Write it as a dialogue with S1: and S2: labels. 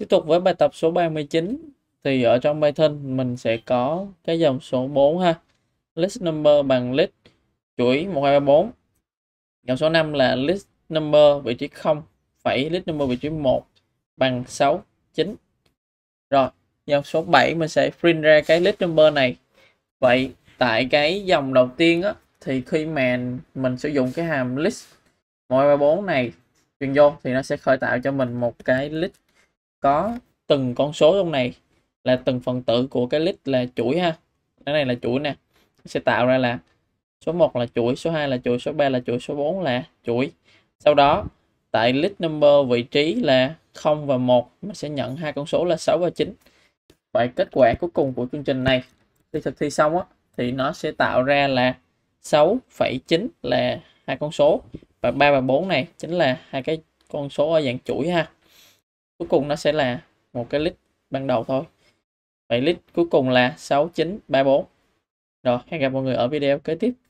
S1: Tiếp tục với bài tập số 39 thì ở trong Python mình sẽ có cái dòng số 4 ha. List number bằng list chuỗi 1234. Dòng số 5 là list number vị trí 0 list number vị trí 1 bằng 6 9. Rồi, dòng số 7 mình sẽ print ra cái list number này. Vậy tại cái dòng đầu tiên á thì khi mà mình sử dụng cái hàm list 1234 này truyền vô thì nó sẽ khởi tạo cho mình một cái list có từng con số trong này là từng phần tử của cái list là chuỗi ha cái này là chuỗi nè sẽ tạo ra là số 1 là chuỗi số 2 là chuỗi số 3 là chuỗi số 4 là chuỗi sau đó tại list number vị trí là 0 và 1 mình sẽ nhận hai con số là 6 và 9 vậy kết quả cuối cùng của chương trình này khi thực thi xong á thì nó sẽ tạo ra là 6,9 là hai con số và 3 và 4 này chính là hai cái con số ở dạng chuỗi ha cuối cùng nó sẽ là một cái lít ban đầu thôi vậy lít cuối cùng là 6934 rồi hẹn gặp mọi người ở video kế tiếp